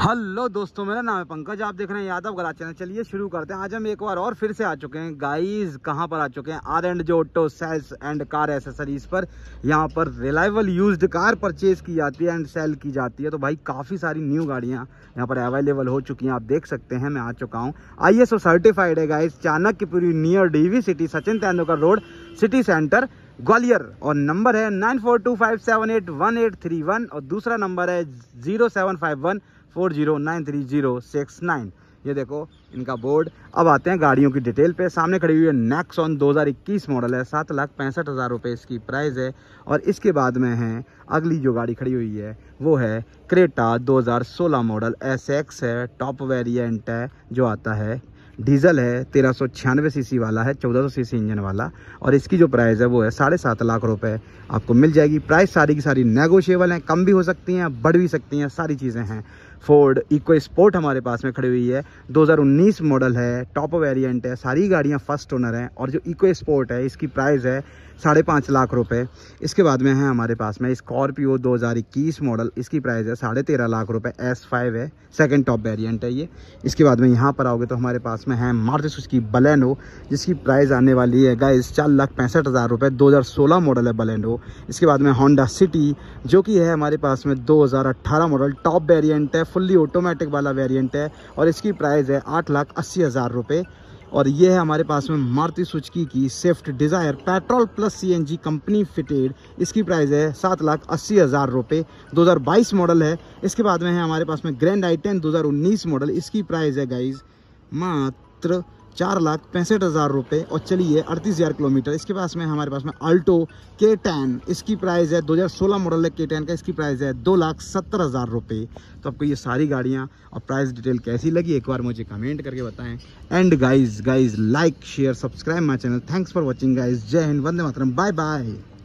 hello दोस्तों मेरा नाम है पंकज आप देख रहे हैं यादव गला चैनल चलिए शुरू करते हैं आज हम एक बार और फिर से आ चुके हैं गाइस कहां पर आ चुके हैं आर एंड जो auto sales and car accessories पर यहां पर रिलायबल यूज्ड कार परचेज की जाती है एंड सेल की जाती है तो भाई काफ़ी सारी न्यू गाड़ियां यहां पर अवेलेबल हो चुकी हैं आप देख सकते हैं मैं आ चुका हूँ आई सर्टिफाइड है guys Chanakyapuri near D City Sachin Tendulkar road City Centre Gwalior और नंबर है nine four two five seven eight one eight three one और दूसरा नंबर है zero seven five one four zero nine three zero six nine ये देखो इनका board अब आते हैं गाड़ियों की डिटेल पे सामने खड़ी हुई है हज़ार 2021 मॉडल है सात लाख पैंसठ हज़ार रुपये इसकी प्राइस है और इसके बाद में है अगली जो गाड़ी खड़ी हुई है वो है क्रेटा 2016 मॉडल एस है टॉप वेरिएंट है जो आता है डीजल है तेरह सौ छियानवे सी वाला है चौदह सौ सी इंजन वाला और इसकी जो प्राइस है वो है साढ़े सात लाख रुपए आपको मिल जाएगी प्राइस सारी की सारी नेगोशियेबल हैं कम भी हो सकती हैं बढ़ भी सकती हैं सारी चीज़ें हैं फोर्ड इको स्पोर्ट हमारे पास में खड़ी हुई है 2019 मॉडल है टॉप वेरिएंट है सारी गाड़ियाँ फर्स्ट ओनर हैं और जो इको स्पोर्ट है इसकी प्राइस है साढ़े पाँच लाख रुपए इसके बाद में है हमारे पास में स्कॉर्पियो 2021 मॉडल इसकी प्राइस है साढ़े तेरह लाख रुपए एस फाइव है सेकंड टॉप वेरिएंट है ये इसके बाद में यहाँ पर आओगे तो हमारे पास में है मार्च उसकी बलेनो जिसकी प्राइस आने वाली है गाइस चार लाख पैंसठ हज़ार रुपये दो हज़ार सोलह मॉडल है बलेनो इसके बाद में होंडा सिटी जो कि है हमारे पास में दो हज़ार अट्ठारह मॉडल टॉप वेरियंट है फुल्ली ऑटोमेटिक वाला वेरिएंट है और इसकी प्राइस है आठ लाख अस्सी हज़ार रुपये और ये है हमारे पास में मारुति सुचकी की Swift Dzire petrol plus CNG company fitted इसकी प्राइस है सात लाख अस्सी हज़ार रुपये दो मॉडल है इसके बाद में है हमारे पास में ग्रैंड आई टेन मॉडल इसकी प्राइज है गाइज मात्र चार लाख पैंसठ हज़ार रुपये और चलिए अड़तीस हज़ार किलोमीटर इसके पास में हमारे पास में अल्टो के टेन इसकी प्राइस है 2016 मॉडल है के टेन का इसकी प्राइस है दो लाख सत्तर हज़ार रुपये तो आपको ये सारी गाड़ियाँ और प्राइस डिटेल कैसी लगी एक बार मुझे कमेंट करके बताएं and guys guys like share subscribe my channel thanks for watching guys जय हिंद वंदे मातरम बाय बाय